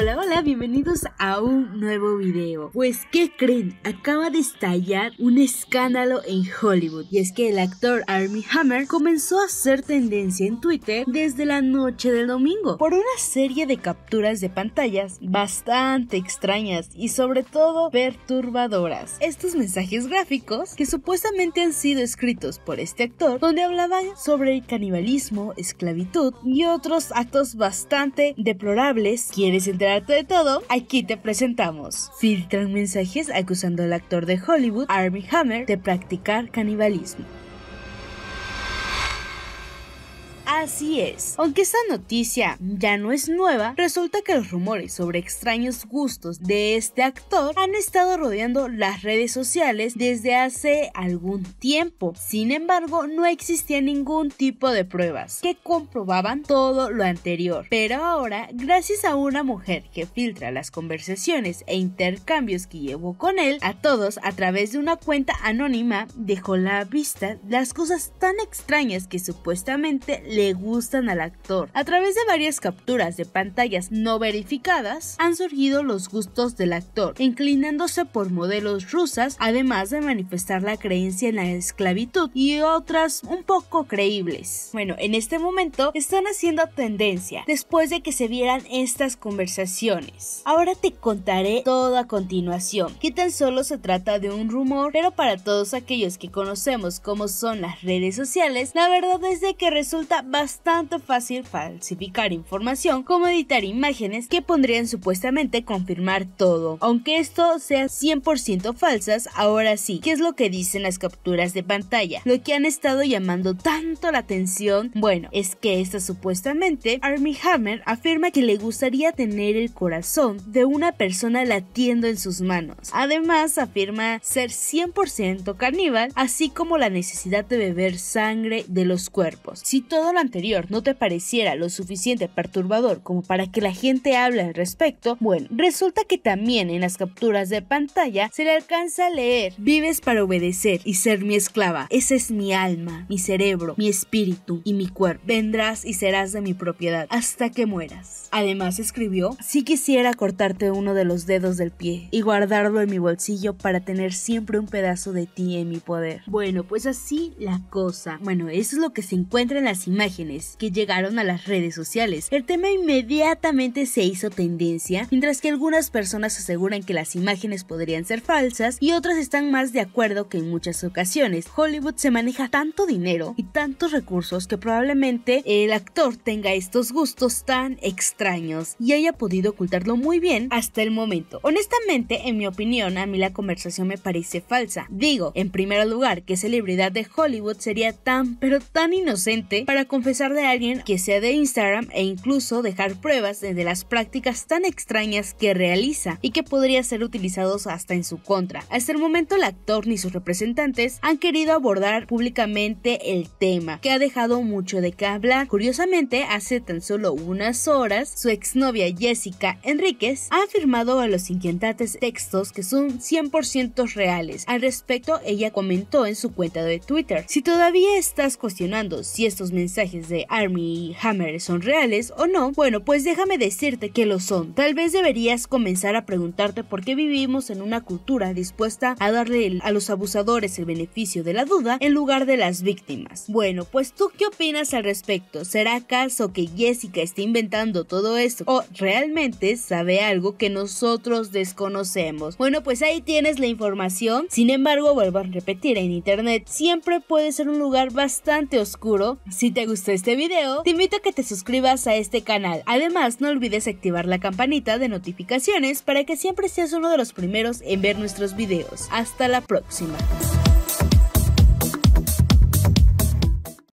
Hola, hola, bienvenidos a un nuevo video. Pues, ¿qué creen? Acaba de estallar un escándalo en Hollywood. Y es que el actor army Hammer comenzó a hacer tendencia en Twitter desde la noche del domingo por una serie de capturas de pantallas bastante extrañas y sobre todo perturbadoras. Estos mensajes gráficos que supuestamente han sido escritos por este actor donde hablaban sobre el canibalismo, esclavitud y otros actos bastante deplorables. ¿Quieres entrar de todo, aquí te presentamos. Filtran mensajes acusando al actor de Hollywood, Armie Hammer, de practicar canibalismo. Así es. Aunque esta noticia ya no es nueva, resulta que los rumores sobre extraños gustos de este actor han estado rodeando las redes sociales desde hace algún tiempo. Sin embargo, no existía ningún tipo de pruebas que comprobaban todo lo anterior. Pero ahora, gracias a una mujer que filtra las conversaciones e intercambios que llevó con él, a todos a través de una cuenta anónima dejó la vista las cosas tan extrañas que supuestamente le gustan al actor. A través de varias capturas de pantallas no verificadas, han surgido los gustos del actor, inclinándose por modelos rusas, además de manifestar la creencia en la esclavitud y otras un poco creíbles. Bueno, en este momento están haciendo tendencia después de que se vieran estas conversaciones. Ahora te contaré todo a continuación, que tan solo se trata de un rumor, pero para todos aquellos que conocemos cómo son las redes sociales, la verdad es de que resulta bastante bastante fácil falsificar información como editar imágenes que pondrían supuestamente confirmar todo. Aunque esto sea 100% falsas, ahora sí, ¿qué es lo que dicen las capturas de pantalla? Lo que han estado llamando tanto la atención, bueno, es que esta supuestamente Army Hammer afirma que le gustaría tener el corazón de una persona latiendo en sus manos. Además, afirma ser 100% carníbal, así como la necesidad de beber sangre de los cuerpos. Si todo lo no te pareciera lo suficiente perturbador como para que la gente hable al respecto, bueno, resulta que también en las capturas de pantalla se le alcanza a leer, vives para obedecer y ser mi esclava, Ese es mi alma, mi cerebro, mi espíritu y mi cuerpo, vendrás y serás de mi propiedad hasta que mueras. Además escribió, si quisiera cortarte uno de los dedos del pie y guardarlo en mi bolsillo para tener siempre un pedazo de ti en mi poder. Bueno, pues así la cosa. Bueno, eso es lo que se encuentra en las imágenes que llegaron a las redes sociales. El tema inmediatamente se hizo tendencia, mientras que algunas personas aseguran que las imágenes podrían ser falsas y otras están más de acuerdo que en muchas ocasiones. Hollywood se maneja tanto dinero y tantos recursos que probablemente el actor tenga estos gustos tan extraños y haya podido ocultarlo muy bien hasta el momento. Honestamente, en mi opinión, a mí la conversación me parece falsa. Digo, en primer lugar, que celebridad de Hollywood sería tan pero tan inocente para de de alguien que sea de Instagram e incluso dejar pruebas de las prácticas tan extrañas que realiza y que podría ser utilizados hasta en su contra. Hasta el momento el actor ni sus representantes han querido abordar públicamente el tema, que ha dejado mucho de qué hablar. Curiosamente, hace tan solo unas horas, su exnovia Jessica Enríquez ha afirmado a los inquietantes textos que son 100% reales. Al respecto, ella comentó en su cuenta de Twitter, si todavía estás cuestionando si estos mensajes de Army y Hammer son reales o no, bueno, pues déjame decirte que lo son. Tal vez deberías comenzar a preguntarte por qué vivimos en una cultura dispuesta a darle a los abusadores el beneficio de la duda en lugar de las víctimas. Bueno, pues tú qué opinas al respecto? ¿Será acaso que Jessica está inventando todo esto o realmente sabe algo que nosotros desconocemos? Bueno, pues ahí tienes la información. Sin embargo, vuelvo a repetir, en internet siempre puede ser un lugar bastante oscuro si te gusta este video, te invito a que te suscribas a este canal. Además, no olvides activar la campanita de notificaciones para que siempre seas uno de los primeros en ver nuestros videos. Hasta la próxima.